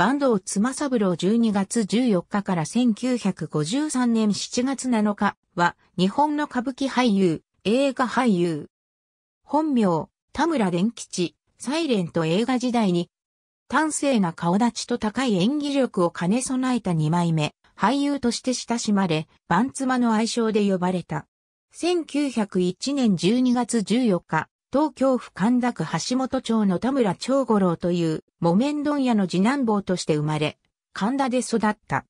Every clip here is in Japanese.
坂東妻三郎12月14日から1953年7月7日は日本の歌舞伎俳優、映画俳優。本名、田村伝吉、サイレント映画時代に、端正な顔立ちと高い演技力を兼ね備えた2枚目、俳優として親しまれ、バンツマの愛称で呼ばれた。1901年12月14日、東京府神田区橋本町の田村長五郎という木綿問屋の次男坊として生まれ、神田で育った。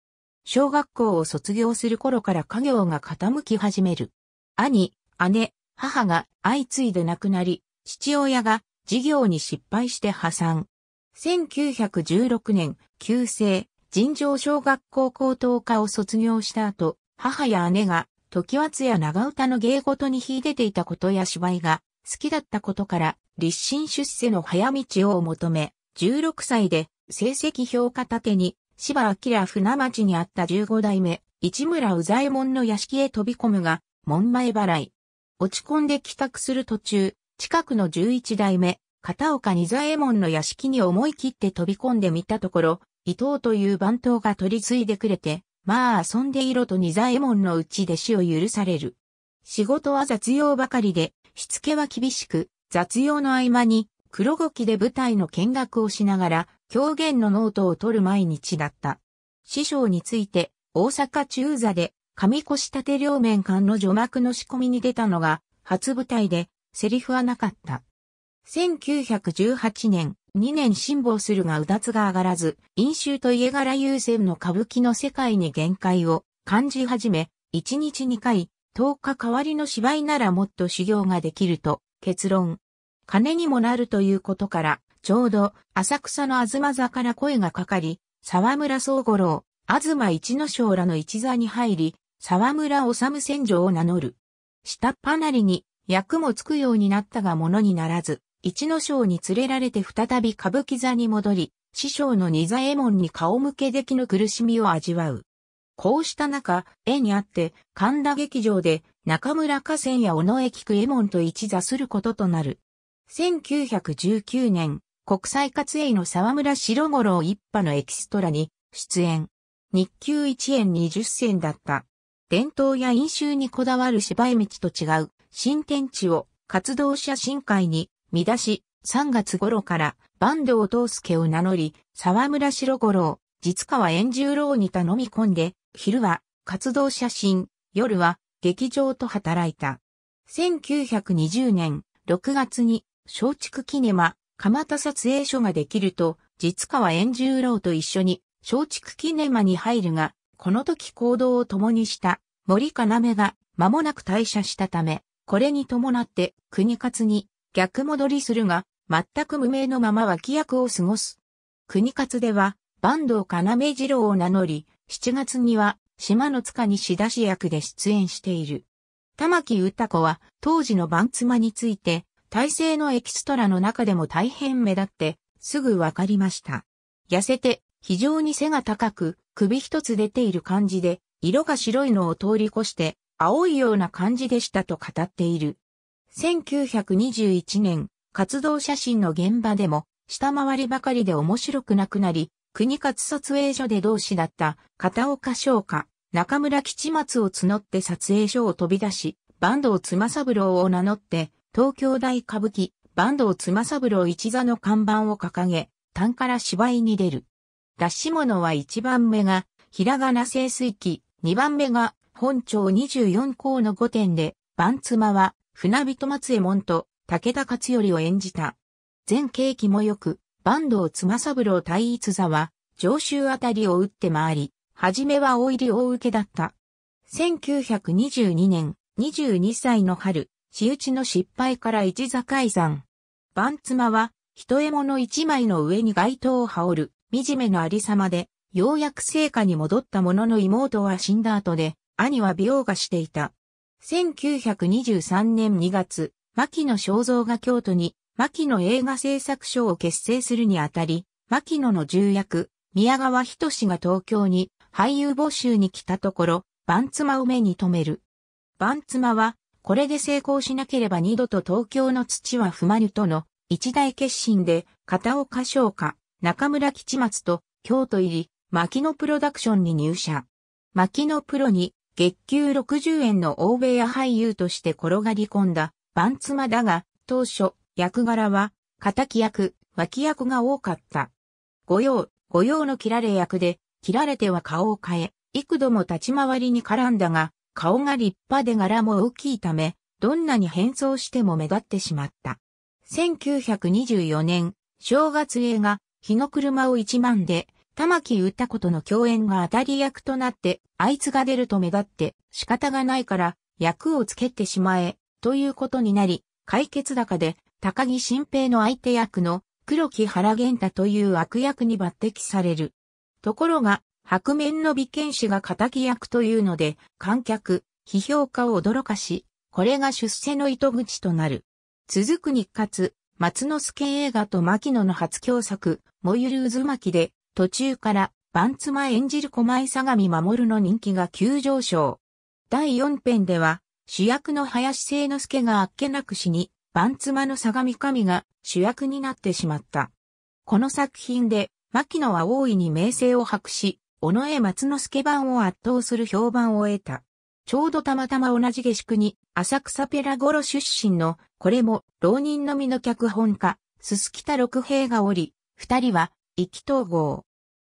小学校を卒業する頃から家業が傾き始める。兄、姉、母が相次いで亡くなり、父親が事業に失敗して破産。1916年、旧制、尋常小学校高等科を卒業した後、母や姉が、時松や長唄の芸事に秀でていたことや芝居が、好きだったことから、立身出世の早道を求め、16歳で成績評価盾に、芝明船町にあった15代目、市村宇左衛門の屋敷へ飛び込むが、門前払い。落ち込んで帰宅する途中、近くの11代目、片岡二左衛門の屋敷に思い切って飛び込んでみたところ、伊藤という番頭が取り継いでくれて、まあ遊んでいろと二左衛門のうち弟子を許される。仕事は雑用ばかりで、しつけは厳しく、雑用の合間に、黒ゴキで舞台の見学をしながら、狂言のノートを取る毎日だった。師匠について、大阪中座で、上越立両面間の除幕の仕込みに出たのが、初舞台で、セリフはなかった。1918年、2年辛抱するがうだつが上がらず、飲酒と家柄優先の歌舞伎の世界に限界を感じ始め、1日2回、10日代わりの芝居ならもっと修行ができると結論。金にもなるということから、ちょうど浅草の東座から声がかかり、沢村総五郎、東一の章らの一座に入り、沢村治戦場を名乗る。下っ端なりに役もつくようになったがものにならず、一の章に連れられて再び歌舞伎座に戻り、師匠の二座。衛門に顔向けできぬ苦しみを味わう。こうした中、絵にあって、神田劇場で中村河川や尾上菊右衛門と一座することとなる。1919年、国際活営の沢村白五郎一派のエキストラに出演。日給一円二十銭だった。伝統や飲酒にこだわる芝居道と違う新天地を活動者新会に見出し、3月頃から坂東東介を名乗り、沢村白五郎、実川円十郎に頼み込んで、昼は活動写真、夜は劇場と働いた。1920年6月に松竹キネマ蒲田撮影所ができると、実川円十郎と一緒に松竹キネマに入るが、この時行動を共にした森かなめが間もなく退社したため、これに伴って国勝に逆戻りするが、全く無名のまま脇役を過ごす。国勝では、坂東要二郎を名乗り、7月には、島の塚西田し役で出演している。玉木歌子は、当時の番妻について、体制のエキストラの中でも大変目立って、すぐわかりました。痩せて、非常に背が高く、首一つ出ている感じで、色が白いのを通り越して、青いような感じでしたと語っている。1921年、活動写真の現場でも、下回りばかりで面白くなくなり、国勝撮影所で同志だった片岡翔家、中村吉松を募って撮影所を飛び出し、坂東妻三郎を名乗って、東京大歌舞伎、坂東妻三郎一座の看板を掲げ、単から芝居に出る。出し物は1番目が、ひらがな清水記、2番目が、本庁24校の5点で、番妻は、船人松江門と武田勝頼を演じた。全景気も良く、坂東妻三郎対逸座は、上州あたりを打って回り、はじめは大入り大受けだった。1922年、22歳の春、仕打ちの失敗から一座改ざん。番妻は、一獲物一枚の上に街灯を羽織る、惨めのありさまで、ようやく聖火に戻ったものの妹は死んだ後で、兄は美容がしていた。1923年2月、牧野正造が京都に牧野映画制作所を結成するにあたり、牧野の重役、宮川人志が東京に俳優募集に来たところ、バンツマを目に留める。バンツマは、これで成功しなければ二度と東京の土は踏まぬとの一大決心で、片岡翔家、中村吉松と京都入り、牧野プロダクションに入社。牧野プロに月給60円の欧米や俳優として転がり込んだバンツマだが、当初、役柄は、敵役、脇役が多かった。御用、御用の切られ役で、切られては顔を変え、幾度も立ち回りに絡んだが、顔が立派で柄も大きいため、どんなに変装しても目立ってしまった。1924年、正月映画、日の車を一万で、玉木歌子との共演が当たり役となって、あいつが出ると目立って仕方がないから役をつけてしまえ、ということになり、解決高で高木新平の相手役の黒木原玄太という悪役に抜擢される。ところが、白面の美剣士が敵役というので、観客、批評家を驚かし、これが出世の糸口となる。続く日活、松之助映画と牧野の初共作、燃ゆる渦巻きで、途中から、番妻演じる小前相模守の人気が急上昇。第4編では、主役の林清之助があっけなく死に、番妻の相模神が主役になってしまった。この作品で、牧野は大いに名声を博し、尾上松之助版を圧倒する評判を得た。ちょうどたまたま同じ下宿に、浅草ペラゴロ出身の、これも、浪人のみの脚本家、すすきた六平がおり、二人は、意気統合。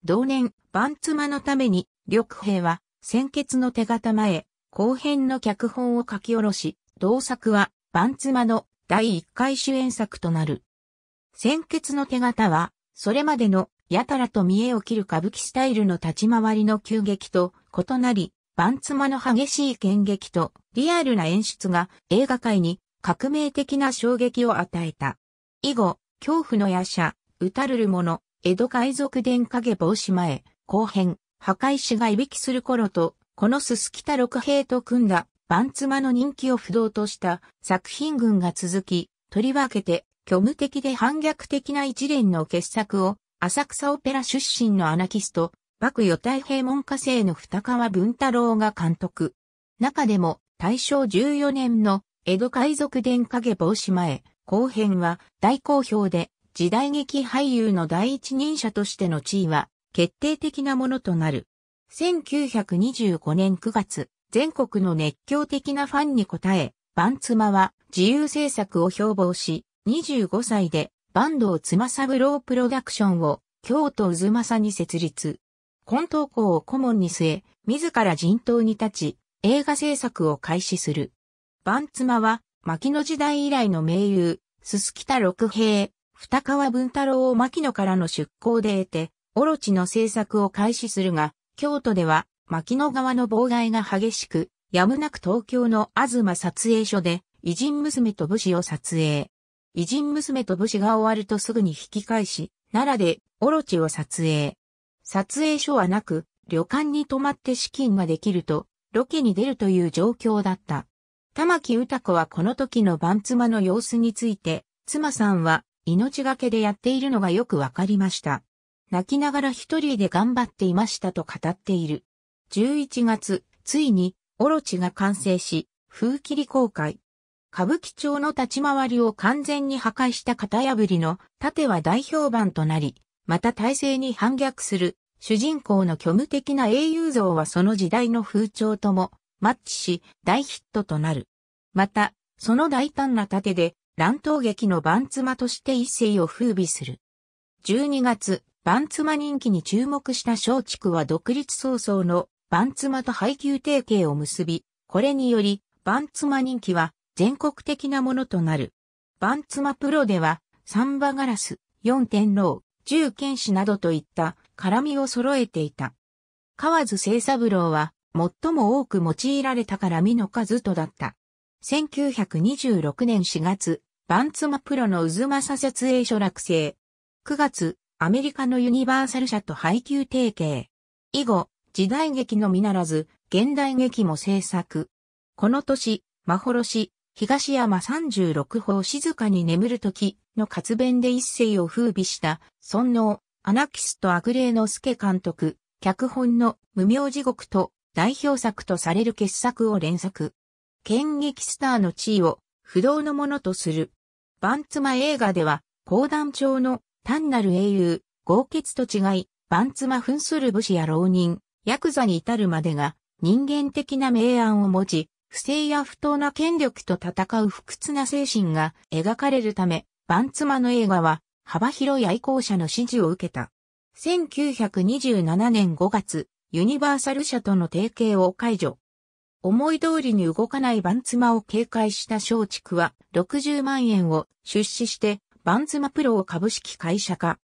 同年、番妻のために、緑平は、先決の手形前、後編の脚本を書き下ろし、同作は、番妻の第1回主演作となる。鮮血の手形は、それまでのやたらと見栄を切る歌舞伎スタイルの立ち回りの急激と異なり、番妻の激しい剣劇とリアルな演出が映画界に革命的な衝撃を与えた。以後、恐怖の夜叉、歌るる者、江戸海賊伝影防止前、後編、破壊師がいびきする頃と、このすすきた六兵と組んだバンツマの人気を不動とした作品群が続き、とりわけて虚無的で反逆的な一連の傑作を、浅草オペラ出身のアナキスト、幕与太平門下生の二川文太郎が監督。中でも、大正14年の江戸海賊伝影帽子前、後編は大好評で、時代劇俳優の第一人者としての地位は、決定的なものとなる。1925年9月、全国の熱狂的なファンに応え、バンツマは自由制作を標榜し、25歳でバンドをつまさぶろうプロダクションを京都渦政に設立。混沌校を顧問に据え、自ら陣頭に立ち、映画制作を開始する。バンツマは、牧野時代以来の名優、すすきた六平、二川文太郎を牧野からの出向で得て、オロチの制作を開始するが、京都では牧野川の妨害が激しく、やむなく東京の東撮影所で、偉人娘と武士を撮影。偉人娘と武士が終わるとすぐに引き返し、奈良で、オロチを撮影。撮影所はなく、旅館に泊まって資金ができると、ロケに出るという状況だった。玉木歌子はこの時の番妻の様子について、妻さんは命がけでやっているのがよくわかりました。泣きながら一人で頑張っていましたと語っている。11月、ついに、オロチが完成し、風切り公開。歌舞伎町の立ち回りを完全に破壊した型破りの盾は大評判となり、また体制に反逆する主人公の虚無的な英雄像はその時代の風潮ともマッチし大ヒットとなる。また、その大胆な盾で乱闘劇の番妻として一世を風靡する。12月、番妻人気に注目した松竹は独立早々のバンツマと配給提携を結び、これにより、バンツマ人気は全国的なものとなる。バンツマプロでは、サンバガラス、四天王、十剣士などといった絡みを揃えていた。河津清三郎は、最も多く用いられた絡みの数とだった。1926年4月、バンツマプロの渦政設営所落成。9月、アメリカのユニバーサル社と配給提携。以後、時代劇のみならず、現代劇も制作。この年、まほろし、東山36法静かに眠る時の活弁で一世を風靡した、尊王、アナキスト悪霊の助監督、脚本の無名地獄と代表作とされる傑作を連作。剣劇スターの地位を不動のものとする。番妻映画では、講談調の単なる英雄、豪傑と違い、番妻扮する武士や浪人、ヤクザに至るまでが人間的な明暗を持ち、不正や不当な権力と戦う不屈な精神が描かれるため、バンツマの映画は幅広い愛好者の支持を受けた。1927年5月、ユニバーサル社との提携を解除。思い通りに動かないバンツマを警戒した松竹は60万円を出資してバンツマプロを株式会社化。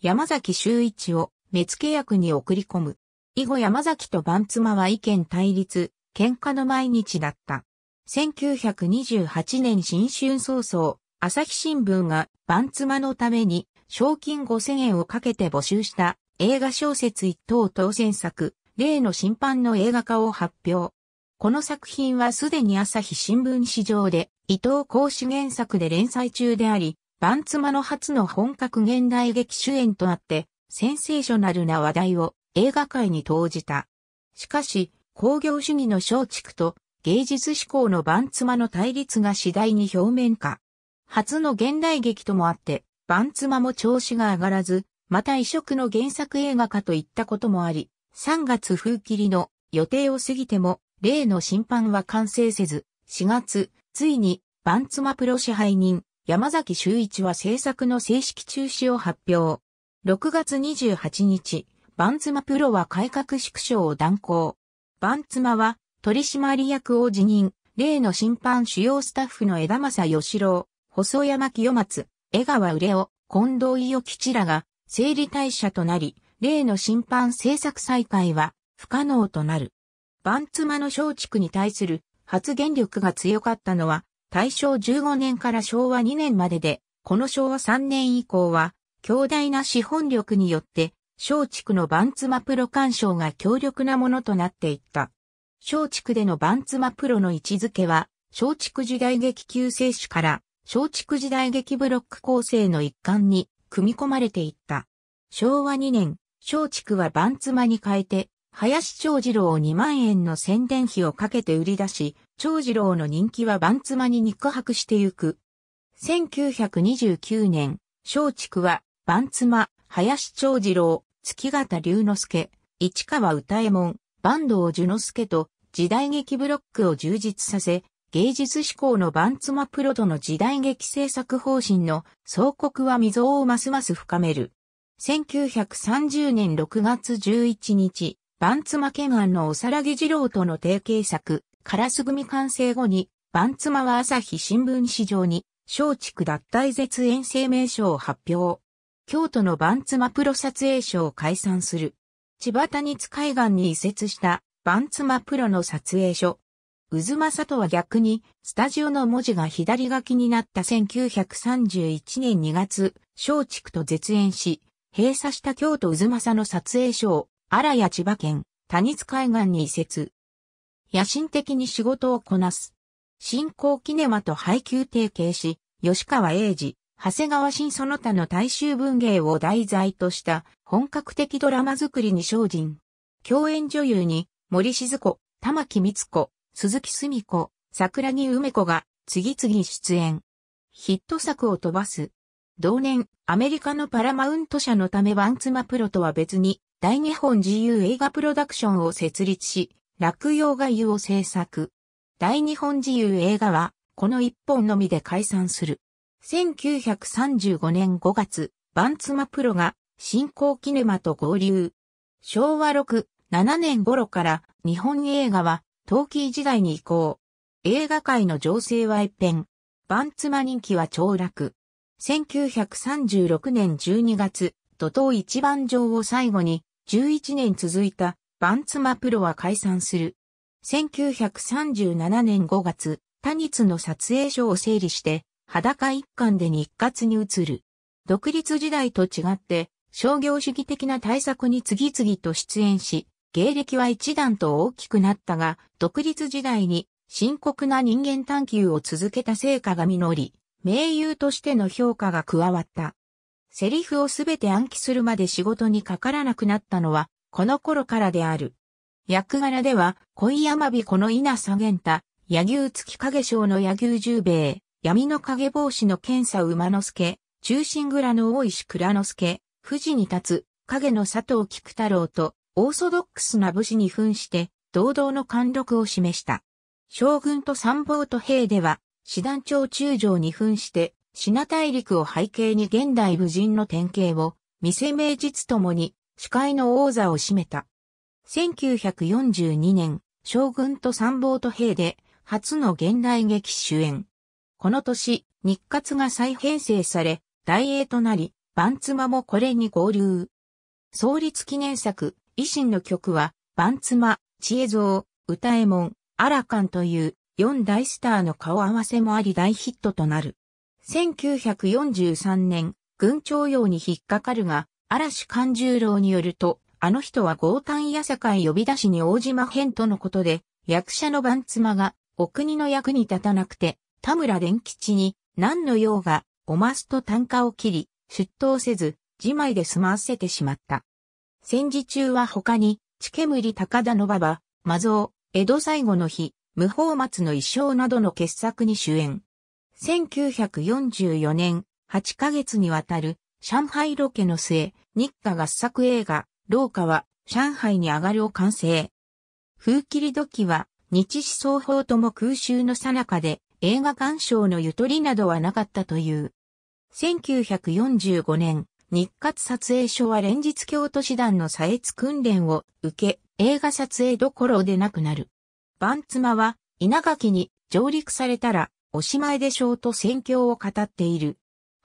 山崎周一を目付役に送り込む。以後山崎と番妻は意見対立、喧嘩の毎日だった。1928年新春早々、朝日新聞が番妻のために賞金5000円をかけて募集した映画小説一等当選作、例の審判の映画化を発表。この作品はすでに朝日新聞史上で伊藤公主原作で連載中であり、番妻の初の本格現代劇主演となって、センセーショナルな話題を映画界に投じた。しかし、工業主義の松竹と芸術志向の番妻の対立が次第に表面化。初の現代劇ともあって、番妻も調子が上がらず、また異色の原作映画化といったこともあり、3月風切りの予定を過ぎても、例の審判は完成せず、4月、ついに、番妻プロ支配人、山崎周一は制作の正式中止を発表。6月28日、バンツマプロは改革縮小を断行。バンツマは取締役を辞任、例の審判主要スタッフの枝正義郎、細山清松、江川憂夫、近藤伊予吉らが整理退社となり、例の審判制作再開は不可能となる。バンツマの松竹に対する発言力が強かったのは、大正15年から昭和2年までで、この昭和3年以降は、強大な資本力によって松竹の番妻プロ干渉が強力なものとなっていった。松竹での番妻プロの位置づけは、松竹時代劇救世主から松竹時代劇ブロック構成の一環に組み込まれていった。昭和2年、松竹は番妻に変えて、林長次郎を2万円の宣伝費をかけて売り出し、長次郎の人気は番妻に肉薄してゆく。1929年、松竹は、番妻、林長次郎、月形龍之介、市川歌右衛門、坂東樹之介と時代劇ブロックを充実させ、芸術志向のバンツマプロとの時代劇制作方針の総国は溝をますます深める。1930年6月11日、バンツマ懸案のおさらぎ二郎との提携作、カラス組完成後に、バンツマは朝日新聞市場に、松竹脱退絶縁声明書を発表。京都のバンツマプロ撮影所を解散する。千葉谷津海岸に移設したバンツマプロの撮影所。渦政とは逆に、スタジオの文字が左書きになった1931年2月、松竹と絶縁し、閉鎖した京都渦政の撮影所を、荒谷千葉県、谷津海岸に移設。野心的に仕事をこなす。新興キネマと配給提携し、吉川英治、長谷川新その他の大衆文芸を題材とした本格的ドラマ作りに精進。共演女優に森静子、玉木光子、鈴木澄子、桜木梅子が次々出演。ヒット作を飛ばす。同年、アメリカのパラマウント社のためワンツマプロとは別に、大日本自由映画プロダクションを設立し、落葉が湯を制作。大日本自由映画は、この一本のみで解散する。1935年5月、バンツマプロが新興キネマと合流。昭和6、7年頃から日本映画は陶器時代に移行。映画界の情勢は一変。バンツマ人気は凋落。1936年12月、怒涛一番上を最後に11年続いたバンツマプロは解散する。1937年5月、他日の撮影所を整理して裸一貫で日活に移る。独立時代と違って、商業主義的な対策に次々と出演し、芸歴は一段と大きくなったが、独立時代に深刻な人間探求を続けた成果が実り、名優としての評価が加わった。セリフをすべて暗記するまで仕事にかからなくなったのは、この頃からである。役柄では、恋山この稲佐玄太、柳生月影賞の柳生十兵衛、闇の影防止の検査馬之助、中心蔵の大石蔵之助、富士に立つ、影の佐藤菊太郎と、オーソドックスな武士に扮して、堂々の貫禄を示した。将軍と参謀と兵では、師団長中将に扮して、品大陸を背景に現代武人の典型を、見せ名実ともに、司会の王座を占めた。1942年、将軍と参謀と兵で、初の現代劇主演。この年、日活が再編成され、大英となり、番妻もこれに合流。創立記念作、維新の曲は、番妻、知恵蔵、歌えもん、アラカンという四大スターの顔合わせもあり大ヒットとなる。1943年、軍長用に引っかかるが、嵐勘十郎によると、あの人は豪丹坂へ呼び出しに大島編とのことで、役者の番妻がお国の役に立たなくて、田村伝吉に、何の用が、おますと単価を切り、出頭せず、自前で済ませてしまった。戦時中は他に、地煙高田の馬場、魔像、江戸最後の日、無法松の衣装などの傑作に主演。1944年、8ヶ月にわたる、上海ロケの末、日課合作映画、廊下は、上海に上がるを完成。風切り時は、日思双方とも空襲の最中で、映画鑑賞のゆとりなどはなかったという。1945年、日活撮影所は連日京都師団の左越訓練を受け、映画撮影どころでなくなる。番妻は稲垣に上陸されたらおしまいでしょうと戦況を語っている。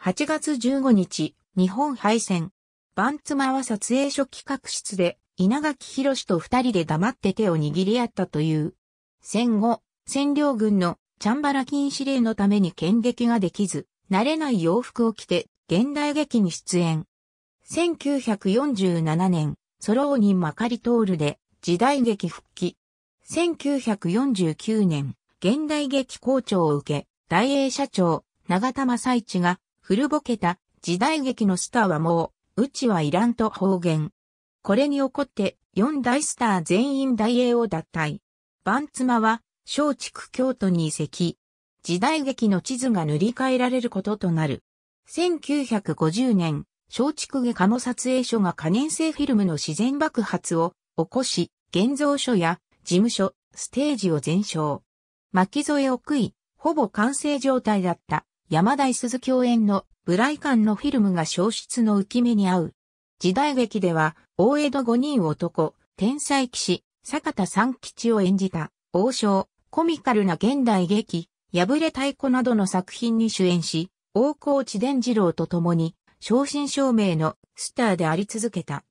8月15日、日本敗戦。番妻は撮影所企画室で稲垣博士と二人で黙って手を握り合ったという。戦後、占領軍のチャンバラ禁止令のために剣劇ができず、慣れない洋服を着て、現代劇に出演。1947年、ソローニン・マカリトールで、時代劇復帰。1949年、現代劇校長を受け、大英社長、長田正一が、古ぼけた、時代劇のスターはもう、うちはいらんと方言。これに怒って、四大スター全員大英を脱退。バンツマは、松竹京都に移籍。時代劇の地図が塗り替えられることとなる。1950年、松竹下の撮影所が可燃性フィルムの自然爆発を起こし、現像所や事務所、ステージを全焼。巻き添えを食い、ほぼ完成状態だった山田鈴共演のブライカンのフィルムが消失の浮き目に合う。時代劇では、大江戸五人男、天才騎士、坂田三吉を演じた、王将、コミカルな現代劇、破れ太鼓などの作品に主演し、大河内伝次郎と共に、正真正銘のスターであり続けた。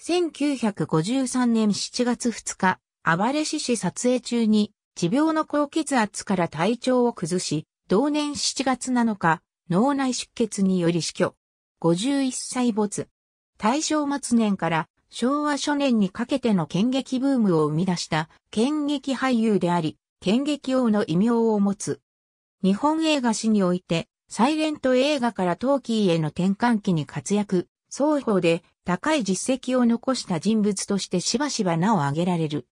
1953年7月2日、暴れ獅子撮影中に、持病の高血圧から体調を崩し、同年7月7日、脳内出血により死去。51歳没。大正末年から昭和初年にかけての剣劇ブームを生み出した剣劇俳優であり、剣劇王の異名を持つ。日本映画史において、サイレント映画からトーキーへの転換期に活躍、双方で高い実績を残した人物としてしばしば名を挙げられる。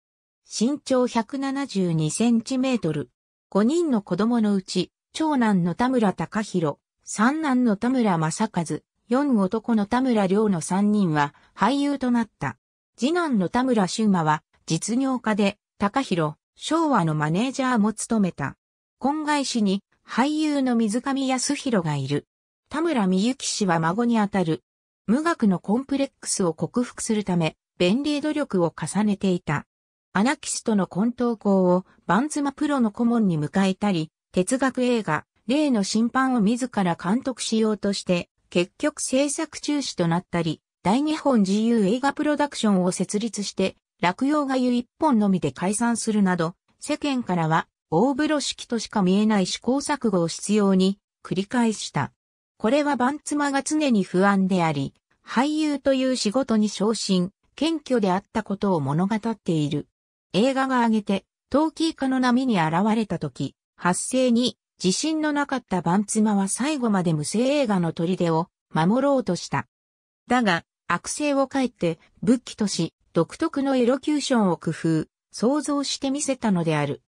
身長172センチメートル。5人の子供のうち、長男の田村隆弘、三男の田村正和、四男の田村良の三人は俳優となった。次男の田村修馬は実業家で、隆弘、昭和のマネージャーも務めた。今外氏に俳優の水上康弘がいる。田村美幸氏は孫にあたる。無学のコンプレックスを克服するため、弁利努力を重ねていた。アナキストの混沌校をバンズマプロの顧問に迎えたり、哲学映画、例の審判を自ら監督しようとして、結局制作中止となったり、大日本自由映画プロダクションを設立して、落葉が湯一本のみで解散するなど、世間からは大風呂敷としか見えない試行錯誤を必要に繰り返した。これはバンツマが常に不安であり、俳優という仕事に昇進、謙虚であったことを物語っている。映画が挙げて、陶器化の波に現れた時、発生に自信のなかったバンツマは最後まで無声映画の砦を守ろうとした。だが、悪性をかえって仏器とし、独特のエロキューションを工夫、想像してみせたのである。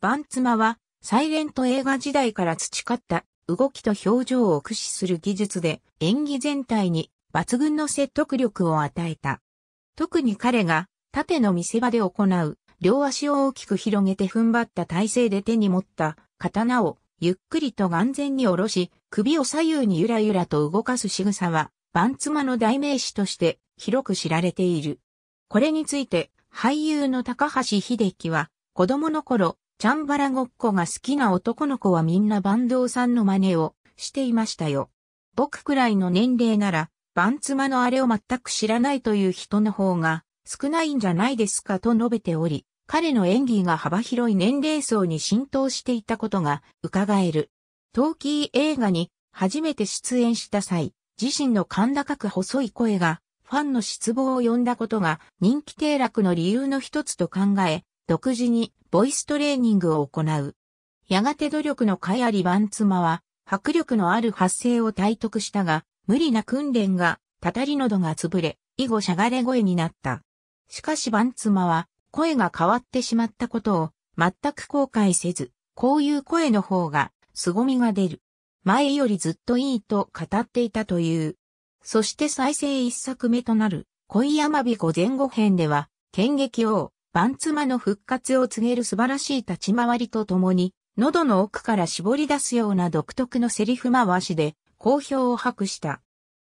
バンツマは、サイレント映画時代から培った動きと表情を駆使する技術で演技全体に抜群の説得力を与えた。特に彼が縦の見せ場で行う両足を大きく広げて踏ん張った体勢で手に持った刀をゆっくりと眼前に下ろし首を左右にゆらゆらと動かす仕草はバンツマの代名詞として広く知られている。これについて、俳優の高橋秀樹は、子供の頃、チャンバラごっこが好きな男の子はみんなバンドさんの真似をしていましたよ。僕くらいの年齢なら、バンツマのあれを全く知らないという人の方が少ないんじゃないですかと述べており、彼の演技が幅広い年齢層に浸透していたことが伺える。トーキー映画に初めて出演した際、自身の甲高く細い声がファンの失望を呼んだことが人気低落の理由の一つと考え、独自にボイストレーニングを行う。やがて努力の甲斐ありバンツマは、迫力のある発声を体得したが、無理な訓練が、たたり喉が潰れ、以後しゃがれ声になった。しかしバンツマは、声が変わってしまったことを、全く後悔せず、こういう声の方が、凄みが出る。前よりずっといいと語っていたという。そして再生一作目となる恋山彦前後編では、剣劇王、番妻の復活を告げる素晴らしい立ち回りとともに、喉の奥から絞り出すような独特のセリフ回しで、好評を博した。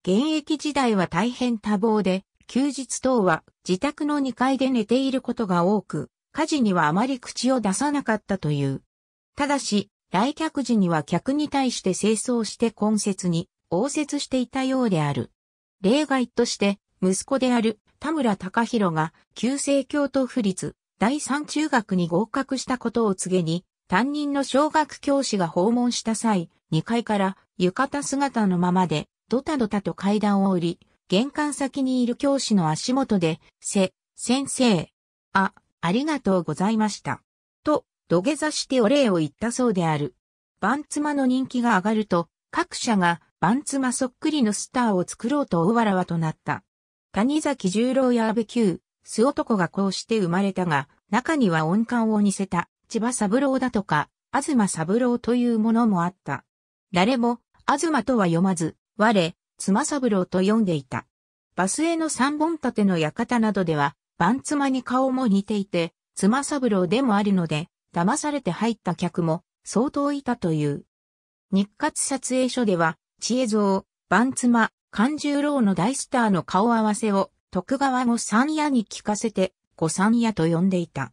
現役時代は大変多忙で、休日等は自宅の2階で寝ていることが多く、家事にはあまり口を出さなかったという。ただし、来客時には客に対して清掃して根節に応接していたようである。例外として、息子である田村隆弘が、旧正教徒府立第三中学に合格したことを告げに、担任の小学教師が訪問した際、2階から浴衣姿のままで、ドタドタと階段を降り、玄関先にいる教師の足元で、せ、先生、あ、ありがとうございました。と、土下座してお礼を言ったそうである。番妻の人気が上がると、各社がバンツマそっくりのスターを作ろうと大わらわとなった。谷崎十郎や安部九、巣男がこうして生まれたが、中には音感を似せた、千葉三郎だとか、東三郎というものもあった。誰も、東とは読まず、我、妻三郎と読んでいた。バスへの三本立ての館などでは、バンツマに顔も似ていて、妻三郎でもあるので、騙されて入った客も相当いたという。日活撮影所では、知恵蔵、番妻、勘十郎の大スターの顔合わせを徳川御三夜に聞かせて御三夜と呼んでいた。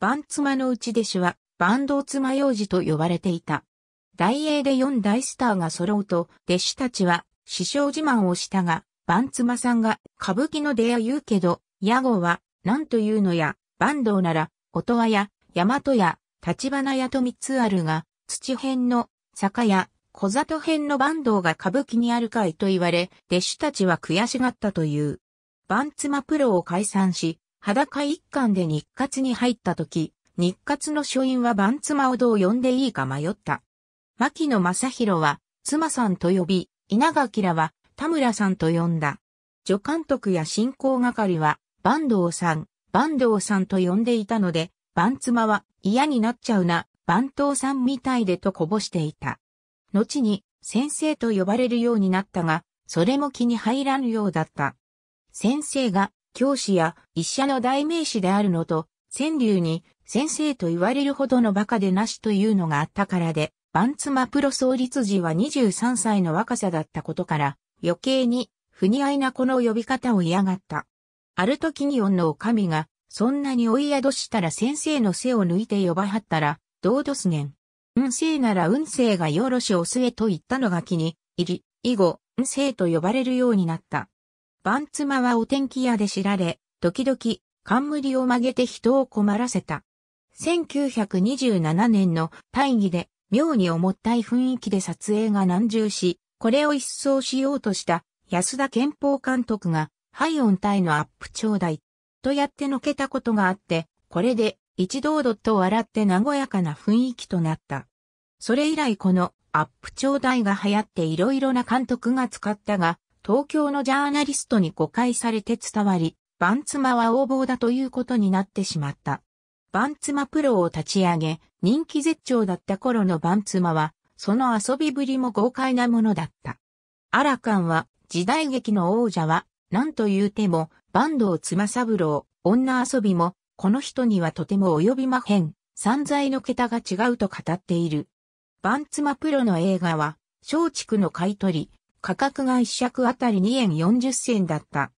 番妻のうち弟子は坂東妻用事と呼ばれていた。大英で四大スターが揃うと弟子たちは師匠自慢をしたが、番妻さんが歌舞伎の出や言うけど、屋号は何というのや、坂東なら、音羽や、大和や、立花屋と三つあるが、土辺の、坂屋、小里編の坂東が歌舞伎にあるかいと言われ、弟子たちは悔しがったという。番妻プロを解散し、裸一貫で日活に入った時、日活の書院は番妻をどう呼んでいいか迷った。牧野正宏は、妻さんと呼び、稲垣らは、田村さんと呼んだ。助監督や進行係は、坂東さん、坂東さんと呼んでいたので、番妻は嫌になっちゃうな、番東さんみたいでとこぼしていた。後に先生と呼ばれるようになったが、それも気に入らぬようだった。先生が教師や医者の代名詞であるのと、川柳に先生と言われるほどの馬鹿でなしというのがあったからで、番妻プロ創立時は23歳の若さだったことから、余計に不似合いなこの呼び方を嫌がった。ある時に女オン神が、そんなに追い宿したら先生の背を抜いて呼ばはったら、どうどすねん。運勢なら運勢がよろしおすえと言ったのが気に入り、以後、運勢と呼ばれるようになった。番妻はお天気屋で知られ、時々、冠を曲げて人を困らせた。1927年の大義で、妙に重たい雰囲気で撮影が難重し、これを一掃しようとした安田憲法監督が、ハイ音体のアップちょうだい、とやってのけたことがあって、これで一同どっと笑って和やかな雰囲気となった。それ以来このアップ頂戴が流行っていろいろな監督が使ったが、東京のジャーナリストに誤解されて伝わり、バンツマは横暴だということになってしまった。バンツマプロを立ち上げ、人気絶頂だった頃のバンツマは、その遊びぶりも豪快なものだった。アラカンは、時代劇の王者は、何と言うても、坂東妻三郎、女遊びも、この人にはとても及びまへん、散財の桁が違うと語っている。バンツマプロの映画は、松竹の買い取、り、価格が一尺あたり2円40銭だった。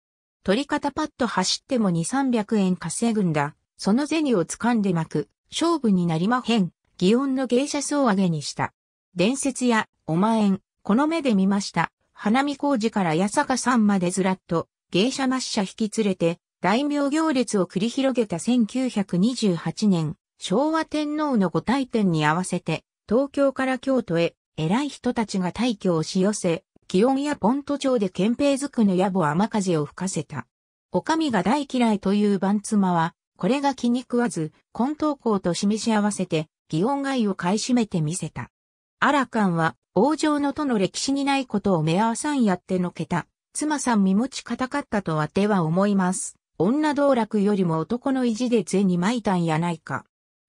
取り方パッと走っても2、300円稼ぐんだ。その銭を掴んで巻く、勝負になりまへん、祇園の芸者総上げにした。伝説や、おまえん、この目で見ました。花見工事から八坂さんまでずらっと、芸者抹茶引き連れて、大名行列を繰り広げた1928年、昭和天皇のご大典に合わせて、東京から京都へ偉い人たちが退去をし寄せ、気温やポント町で憲兵づくの野暮雨風を吹かせた。お上が大嫌いという番妻は、これが気に食わず、混沌校と示し合わせて、祇園街を買い占めてみせた。荒ンは、王城のとの歴史にないことを目合わさんやってのけた。妻さん身持ち固かったとはでは思います。女道楽よりも男の意地で銭まいたんやないか。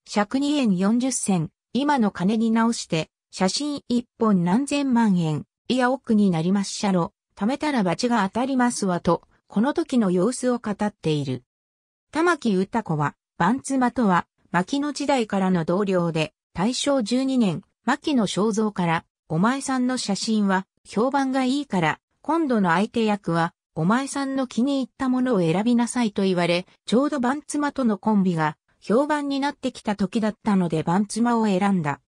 尺2円40銭、今の金に直して、写真一本何千万円、いや億になります。しゃろ、貯めたら罰が当たりますわと、この時の様子を語っている。玉木歌子は、番妻とは、牧野時代からの同僚で、大正12年、牧野肖像から、お前さんの写真は評判がいいから、今度の相手役はお前さんの気に入ったものを選びなさいと言われ、ちょうどバンツマとのコンビが評判になってきた時だったのでバンツマを選んだ。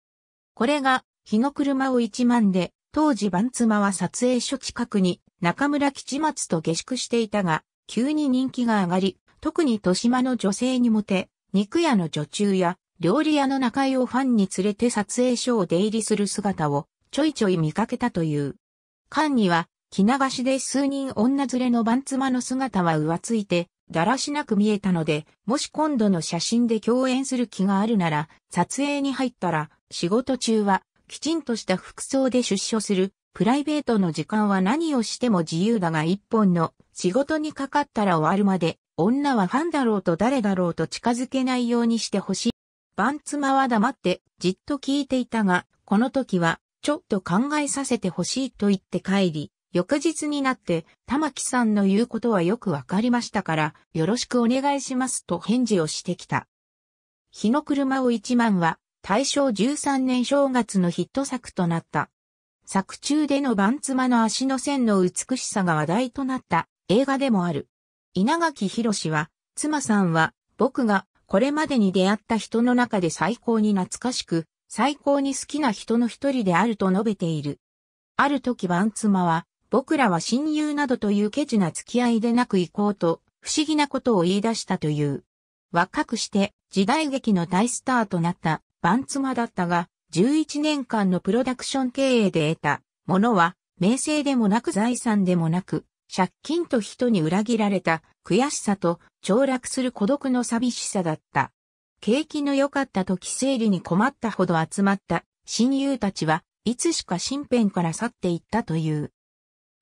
これが、日の車を一万で、当時バンツマは撮影所近くに中村吉松と下宿していたが、急に人気が上がり、特に豊島の女性にモテ、肉屋の女中や料理屋の中井をファンに連れて撮影所を出入りする姿をちょいちょい見かけたという。間には着流しで数人女連れの番妻の姿は浮ついて、だらしなく見えたので、もし今度の写真で共演する気があるなら、撮影に入ったら、仕事中は、きちんとした服装で出所する、プライベートの時間は何をしても自由だが一本の仕事にかかったら終わるまで、女はファンだろうと誰だろうと近づけないようにしてほしい。番妻は黙ってじっと聞いていたが、この時はちょっと考えさせてほしいと言って帰り、翌日になって、玉木さんの言うことはよくわかりましたから、よろしくお願いしますと返事をしてきた。日の車を一万は、大正13年正月のヒット作となった。作中での番妻の足の線の美しさが話題となった映画でもある。稲垣博士は、妻さんは、僕がこれまでに出会った人の中で最高に懐かしく、最高に好きな人の一人であると述べている。ある時番妻は、僕らは親友などというケチな付き合いでなく行こうと、不思議なことを言い出したという。若くして時代劇の大スターとなったバンツマだったが、11年間のプロダクション経営で得たものは、名声でもなく財産でもなく、借金と人に裏切られた悔しさと凋落する孤独の寂しさだった。景気の良かった時生理に困ったほど集まった親友たちはいつしか身辺から去っていったという。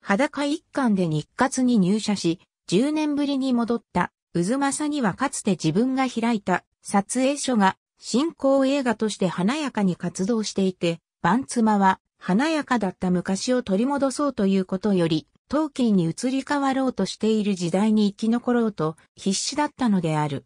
裸一貫で日活に入社し、10年ぶりに戻った、渦政にはかつて自分が開いた撮影所が新興映画として華やかに活動していて、バンツマは華やかだった昔を取り戻そうということより、陶器に移り変わろうとしている時代に生き残ろうと必死だったのである。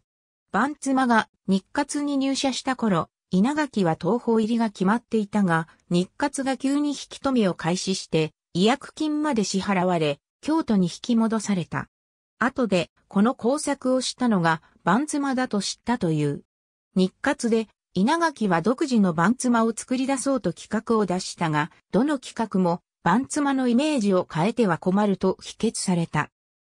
バンツマが日活に入社した頃、稲垣は東方入りが決まっていたが、日活が急に引き止めを開始して、違約金まで支払われ、京都に引き戻された。後で、この工作をしたのが、番妻だと知ったという。日活で、稲垣は独自の番妻を作り出そうと企画を出したが、どの企画も、番妻のイメージを変えては困ると否決された。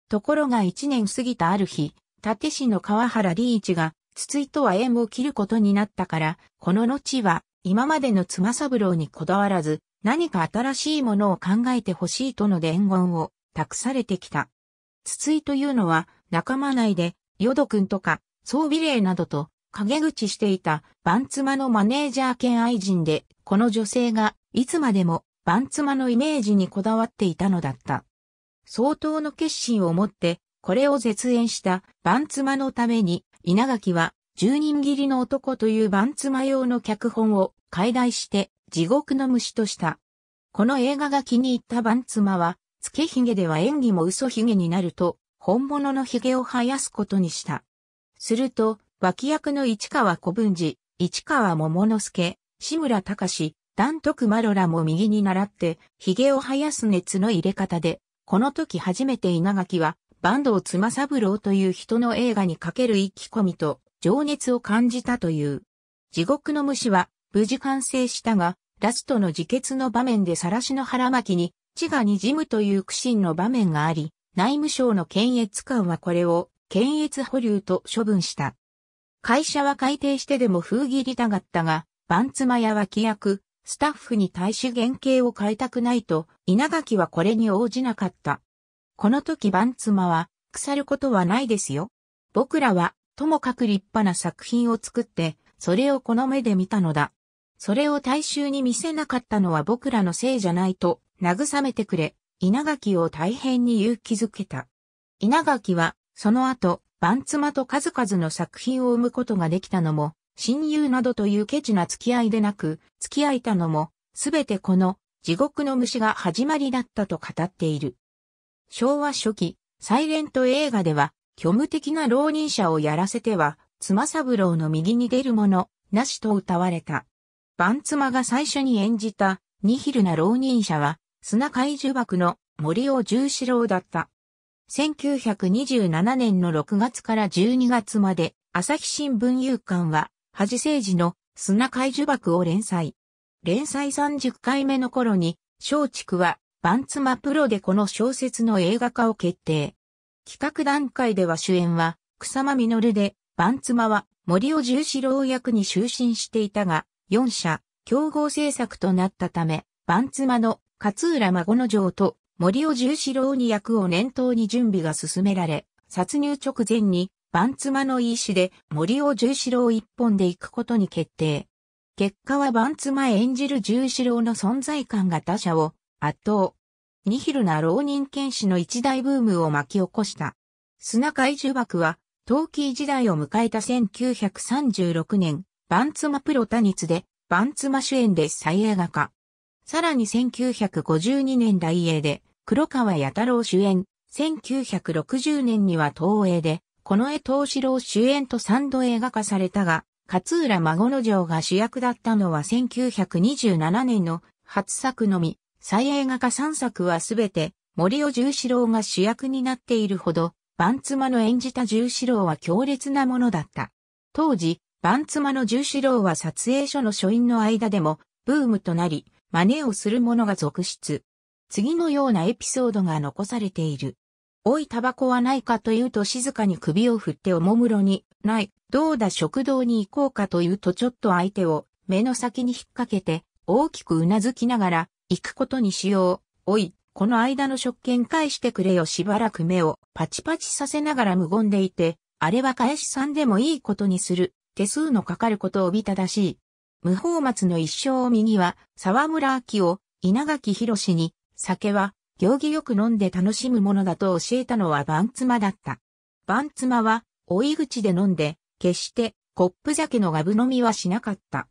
ところが一年過ぎたある日、立市の川原リーチが、筒井とは縁を切ることになったから、この後は、今までの妻三郎にこだわらず、何か新しいものを考えてほしいとの伝言を託されてきた。筒井というのは仲間内で、ヨド君とか、総美霊などと陰口していたバンツマのマネージャー兼愛人で、この女性がいつまでもバンツマのイメージにこだわっていたのだった。相当の決心を持って、これを絶縁したバンツマのために、稲垣は、十人切りの男というバンツマ用の脚本を解題して、地獄の虫とした。この映画が気に入った番妻は、つけひげでは演技も嘘ひげになると、本物のひげを生やすことにした。すると、脇役の市川古文治、市川桃之助、志村隆、段徳マロらも右に習って、ひげを生やす熱の入れ方で、この時初めて稲垣は、坂東妻三郎という人の映画にかける意気込みと、情熱を感じたという。地獄の虫は、無事完成したが、ラストの自決の場面で晒しの腹巻きに血が滲むという苦心の場面があり、内務省の検閲官はこれを検閲保留と処分した。会社は改定してでも封切りたがったが、番妻や脇役、スタッフに対し原型を変えたくないと、稲垣はこれに応じなかった。この時番妻は、腐ることはないですよ。僕らは、ともかく立派な作品を作って、それをこの目で見たのだ。それを大衆に見せなかったのは僕らのせいじゃないと慰めてくれ、稲垣を大変に勇気づけた。稲垣は、その後、番妻と数々の作品を生むことができたのも、親友などというケチな付き合いでなく、付き合えたのも、すべてこの地獄の虫が始まりだったと語っている。昭和初期、サイレント映画では、虚無的な浪人者をやらせては、妻三郎の右に出るもの、なしと歌われた。バンツマが最初に演じたニヒルな浪人者は砂海呪縛の森尾十四郎だった。1927年の6月から12月まで朝日新聞有刊は恥政治の砂海呪縛を連載。連載30回目の頃に松竹はバンツマプロでこの小説の映画化を決定。企画段階では主演は草間実で、バンツマは森尾十四郎役に就寝していたが、4社、競合政策となったため、番妻の勝浦孫の城と森尾十四郎に役を念頭に準備が進められ、殺入直前に番妻の意思で森尾十四郎一本で行くことに決定。結果は番妻演じる十四郎の存在感が他者を圧倒。ニヒルな浪人剣士の一大ブームを巻き起こした。砂海呪縛は、陶器時代を迎えた1936年、バンツマプロタニツで、バンツマ主演で再映画化。さらに1952年大映で、黒川弥太郎主演、1960年には東映で、近衛東四郎主演と3度映画化されたが、勝浦孫の城が主役だったのは1927年の初作のみ、再映画化3作はすべて森尾十四郎が主役になっているほど、バンツマの演じた十四郎は強烈なものだった。当時、バンツマの重四郎は撮影所の書院の間でもブームとなり、真似をする者が続出。次のようなエピソードが残されている。おいタバコはないかというと静かに首を振っておもむろに、ない、どうだ食堂に行こうかというとちょっと相手を目の先に引っ掛けて、大きくうなずきながら、行くことにしよう。おい、この間の食券返してくれよしばらく目をパチパチさせながら無言でいて、あれは返しさんでもいいことにする。手数のかかることを美正しい。無法松の一生を右は、沢村明を、稲垣博に、酒は、行儀よく飲んで楽しむものだと教えたのは番妻だった。番妻は、追い口で飲んで、決して、コップ酒のガブ飲みはしなかった。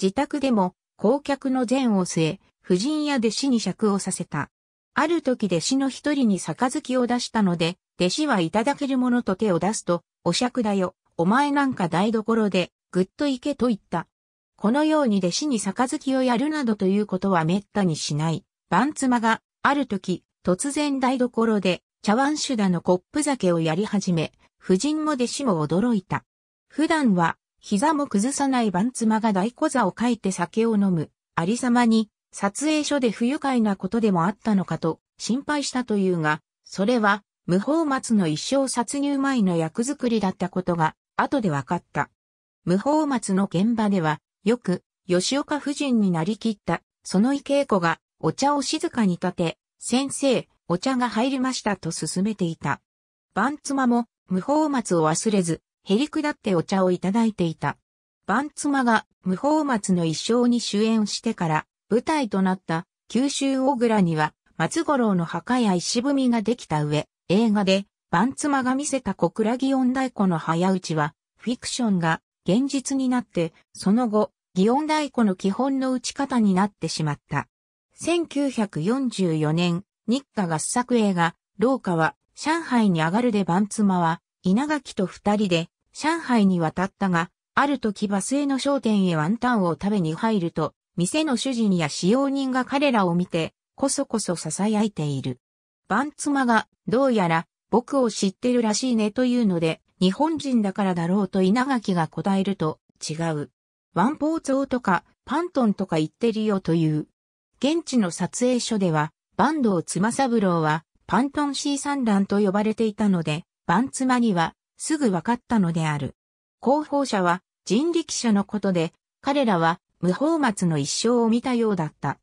自宅でも、公客の善を据え、夫人や弟子に釈をさせた。ある時弟子の一人に杯を出したので、弟子はいただけるものと手を出すと、お釈だよ、お前なんか台所で、ぐっと行けと言った。このように弟子にきをやるなどということは滅多にしない。番妻が、ある時、突然台所で、茶碗酒だのコップ酒をやり始め、夫人も弟子も驚いた。普段は、膝も崩さない番妻が大小座を書いて酒を飲む、ありさまに、撮影所で不愉快なことでもあったのかと、心配したというが、それは、無法末の一生殺入前の役作りだったことが後で分かった。無法末の現場では、よく、吉岡夫人になりきった、その池恵子が、お茶を静かに立て、先生、お茶が入りましたと進めていた。番妻も、無法末を忘れず、へりくだってお茶をいただいていた。番妻が、無法末の一生に主演してから、舞台となった、九州小倉には、松五郎の墓や石踏みができた上、映画で、バンツマが見せた小倉祇園太鼓の早打ちは、フィクションが現実になって、その後、祇園太鼓の基本の打ち方になってしまった。1944年、日課合作映画、廊下は、上海に上がるでバンツマは、稲垣と二人で、上海に渡ったが、ある時バスへの商店へワンタンを食べに入ると、店の主人や使用人が彼らを見て、こそこそ囁いている。バンツマが、どうやら、僕を知ってるらしいねというので、日本人だからだろうと稲垣が答えると、違う。ワンポーツオとか、パントンとか言ってるよという。現地の撮影所では、坂東妻三郎は、パントンシー産卵と呼ばれていたので、番妻には、すぐ分かったのである。広報者は、人力車のことで、彼らは、無法末の一生を見たようだった。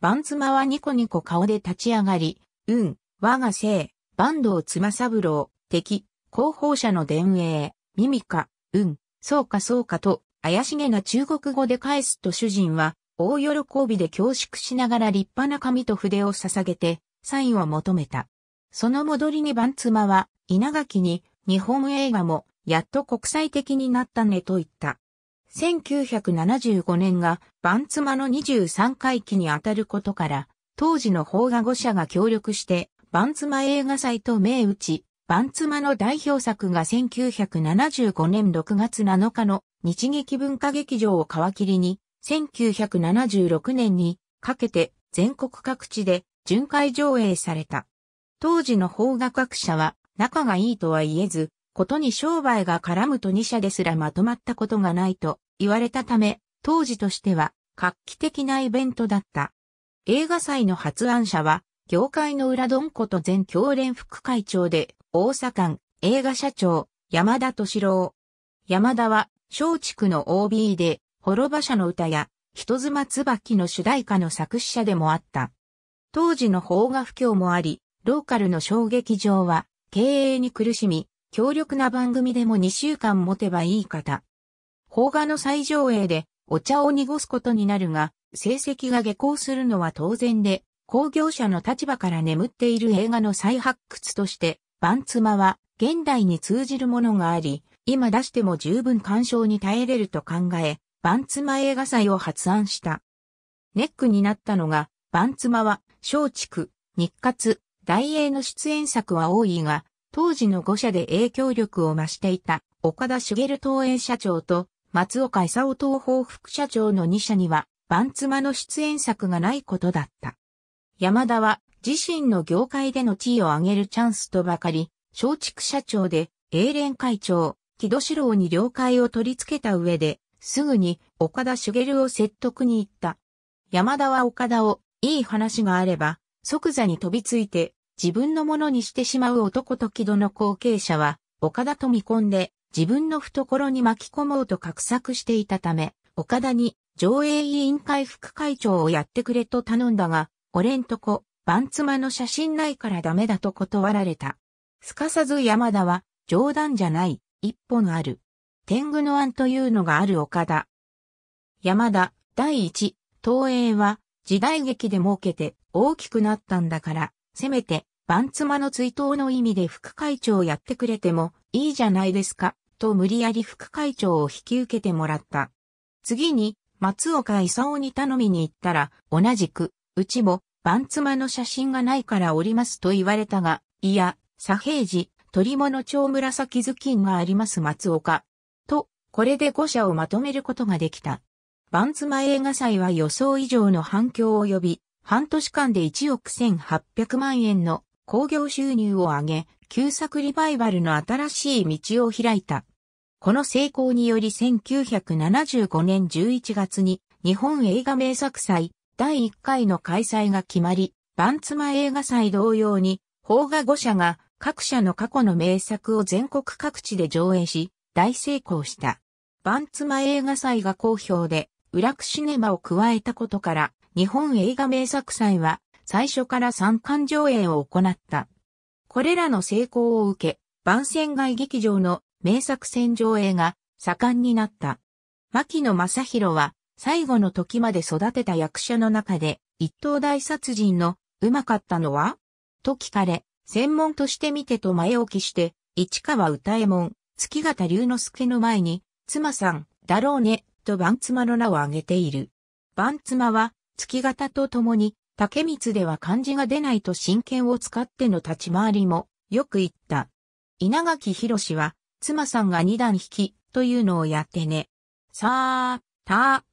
番妻はニコニコ顔で立ち上がり、うん、我がせい、坂東妻三郎、敵、広報者の伝ミ耳か、うん、そうかそうかと、怪しげな中国語で返すと主人は、大喜びで恐縮しながら立派な紙と筆を捧げて、サインを求めた。その戻りに番妻は、稲垣に、日本映画も、やっと国際的になったねと言った。1975年が、番妻の23回期にあたることから、当時の邦画5社が協力して、バンツマ映画祭と銘打ち、バンツマの代表作が1975年6月7日の日劇文化劇場を皮切りに、1976年にかけて全国各地で巡回上映された。当時の方画学者は仲がいいとは言えず、ことに商売が絡むと2社ですらまとまったことがないと言われたため、当時としては画期的なイベントだった。映画祭の発案者は業界の裏どんこと全教連副会長で、大阪映画社長、山田敏郎。山田は、松竹の OB で、滅場者の歌や、人妻椿の主題歌の作詞者でもあった。当時の邦画不況もあり、ローカルの小劇場は、経営に苦しみ、強力な番組でも2週間持てばいい方。邦画の最上映で、お茶を濁すことになるが、成績が下校するのは当然で、興行者の立場から眠っている映画の再発掘として、バンツマは現代に通じるものがあり、今出しても十分鑑賞に耐えれると考え、バンツマ映画祭を発案した。ネックになったのが、バンツマは、松竹、日活、大英の出演作は多いが、当時の5社で影響力を増していた、岡田茂東映社長と、松岡勲東方副社長の2社には、バンツマの出演作がないことだった。山田は自身の業界での地位を上げるチャンスとばかり、松竹社長で、英連会長、木戸四郎に了解を取り付けた上で、すぐに岡田茂を説得に行った。山田は岡田を、いい話があれば、即座に飛びついて、自分のものにしてしまう男と木戸の後継者は、岡田と見込んで、自分の懐に巻き込もうと画策していたため、岡田に上映委員会副会長をやってくれと頼んだが、俺んとこ、番妻の写真ないからダメだと断られた。すかさず山田は、冗談じゃない、一本ある。天狗の案というのがある岡田。山田、第一、東映は、時代劇で儲けて大きくなったんだから、せめて、番妻の追悼の意味で副会長をやってくれてもいいじゃないですか、と無理やり副会長を引き受けてもらった。次に、松岡勲に頼みに行ったら、同じく、うちも番妻の写真がないからおりますと言われたが、いや、左平寺、鳥物町紫頭巾があります松岡。と、これで5社をまとめることができた。バンツマ映画祭は予想以上の反響を呼び、半年間で1億1800万円の興行収入を上げ、旧作リバイバルの新しい道を開いた。この成功により1975年11月に日本映画名作祭第1回の開催が決まり、バンツマ映画祭同様に、邦画5社が各社の過去の名作を全国各地で上映し、大成功した。バンツマ映画祭が好評で、ウラクシネマを加えたことから、日本映画名作祭は最初から三冠上映を行った。これらの成功を受け、番宣外劇場の名作戦上映が盛んになった。牧野正宏は最後の時まで育てた役者の中で、一等大殺人の、うまかったのはと聞かれ、専門として見てと前置きして、市川歌右衛門、月形龍之介の前に、妻さん、だろうね、と番妻の名を挙げている。番妻は、月形と共に、竹光では漢字が出ないと真剣を使っての立ち回りも、よく言った。稲垣博士は、妻さんが二段引き、というのをやってね。さあ、た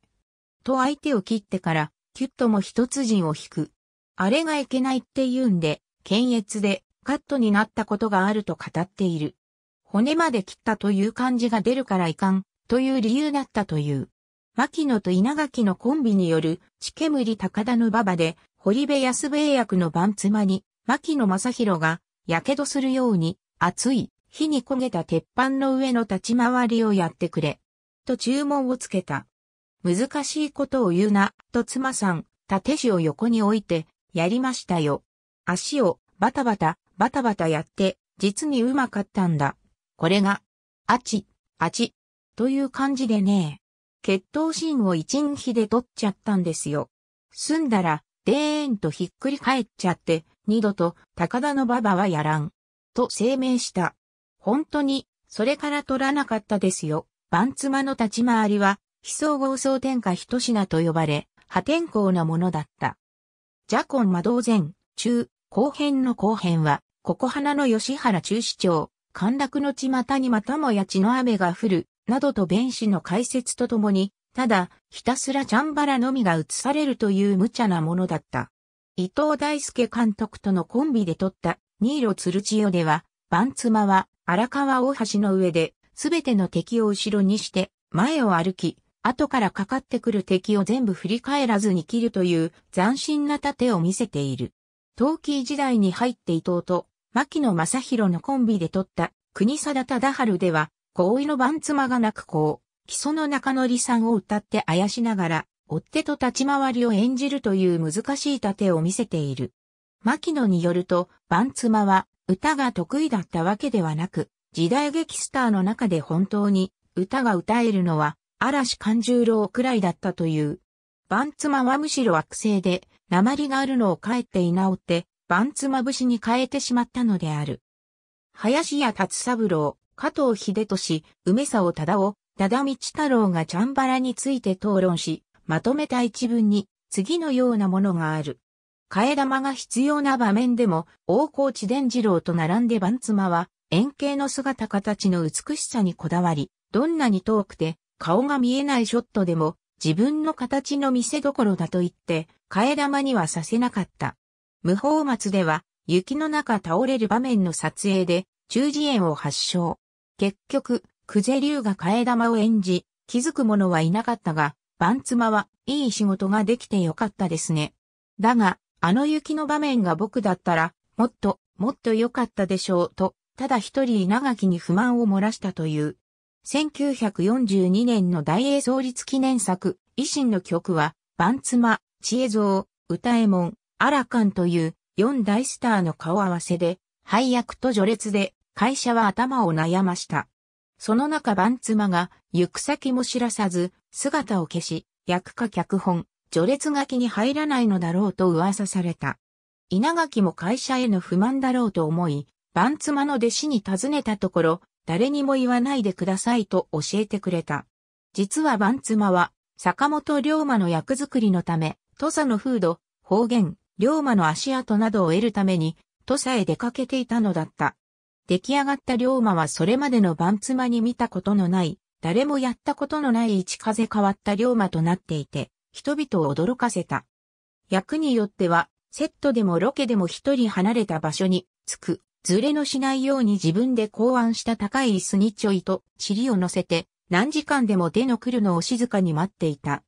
と相手を切ってから、キュッとも一筋を引く。あれがいけないって言うんで、検閲でカットになったことがあると語っている。骨まで切ったという感じが出るからいかん、という理由だったという。牧野と稲垣のコンビによる、血煙高田の馬場で、堀部安兵役の番妻に、牧野正宏が、火傷するように、熱い、火に焦げた鉄板の上の立ち回りをやってくれ。と注文をつけた。難しいことを言うな、と妻さん、立字を横に置いて、やりましたよ。足を、バタバタ、バタバタやって、実にうまかったんだ。これが、あち、あち、という感じでね。決闘シーンを一日で取っちゃったんですよ。済んだら、でーんとひっくり返っちゃって、二度と高田のババはやらん。と声明した。本当に、それから取らなかったですよ。番妻の立ち回りは、非壮合総天下一品と呼ばれ、破天荒なものだった。ジャコン魔道前、中、後編の後編は、ここ花の吉原中市長、陥落の巷にまたもや血の雨が降る、などと弁士の解説とともに、ただ、ひたすらチャンバラのみが映されるという無茶なものだった。伊藤大輔監督とのコンビで撮った、ニーロ鶴千代では、番妻は荒川大橋の上で、すべての敵を後ろにして、前を歩き、後からかかってくる敵を全部振り返らずに切るという斬新な盾を見せている。陶器時代に入って伊藤と牧野正宏のコンビで取った国貞忠春では、合意の番妻が泣く子基礎の中則さんを歌ってあやしながら、追っ手と立ち回りを演じるという難しい盾を見せている。牧野によると、番妻は歌が得意だったわけではなく、時代劇スターの中で本当に歌が歌えるのは嵐勘十郎くらいだったという。番妻はむしろ悪性で、鉛があるのを帰って居直って、番妻節に変えてしまったのである。林家達三郎、加藤秀俊、梅沢忠夫、忠道太郎がチャンバラについて討論し、まとめた一文に、次のようなものがある。替え玉が必要な場面でも、大河内伝次郎と並んで番妻は、円形の姿形の美しさにこだわり、どんなに遠くて、顔が見えないショットでも自分の形の見せどころだと言って、替え玉にはさせなかった。無法松では雪の中倒れる場面の撮影で中耳炎を発症。結局、久世龍が替え玉を演じ、気づく者はいなかったが、番妻はいい仕事ができてよかったですね。だが、あの雪の場面が僕だったら、もっと、もっと良かったでしょうと、ただ一人稲垣に不満を漏らしたという。1942年の大英創立記念作、維新の曲は、バンツマ、知恵蔵、歌えもん、アラカンという四大スターの顔合わせで、配役と序列で会社は頭を悩ました。その中バンツマが行く先も知らさず姿を消し、役か脚本、序列書きに入らないのだろうと噂された。稲垣も会社への不満だろうと思い、バンツマの弟子に尋ねたところ、誰にも言わないでくださいと教えてくれた。実は番妻は、坂本龍馬の役作りのため、土佐の風土、方言、龍馬の足跡などを得るために、土佐へ出かけていたのだった。出来上がった龍馬はそれまでの番妻に見たことのない、誰もやったことのない一風変わった龍馬となっていて、人々を驚かせた。役によっては、セットでもロケでも一人離れた場所に着くずれのしないように自分で考案した高い椅子にちょいと尻を乗せて何時間でも出の来るのを静かに待っていた。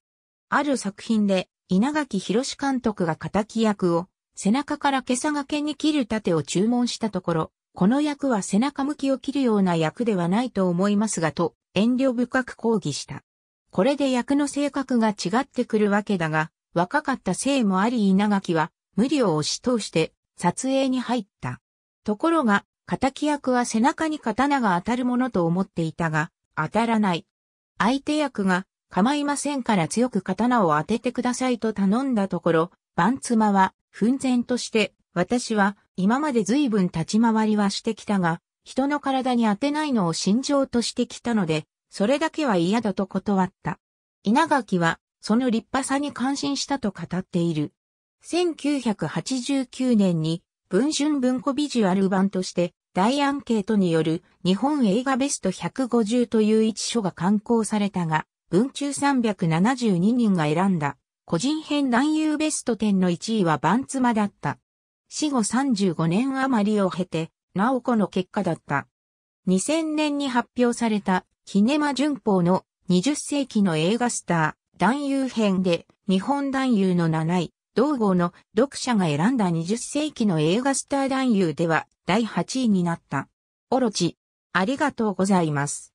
ある作品で稲垣博士監督が仇役を背中から袈裟がけに切る盾を注文したところ、この役は背中向きを切るような役ではないと思いますがと遠慮深く抗議した。これで役の性格が違ってくるわけだが、若かったせいもあり稲垣は無理を押し通して撮影に入った。ところが、仇役は背中に刀が当たるものと思っていたが、当たらない。相手役が、構いませんから強く刀を当ててくださいと頼んだところ、番妻は、奮然として、私は、今まで随分立ち回りはしてきたが、人の体に当てないのを心情としてきたので、それだけは嫌だと断った。稲垣は、その立派さに感心したと語っている。1989年に文春文庫ビジュアル版として大アンケートによる日本映画ベスト150という一書が刊行されたが、文中372人が選んだ個人編男優ベスト10の1位は番妻だった。死後35年余りを経て、なおこの結果だった。2000年に発表されたキネマ旬報の20世紀の映画スター男優編で日本男優の7位、同号の読者が選んだ20世紀の映画スター男優では第8位になった。オロチ、ありがとうございます。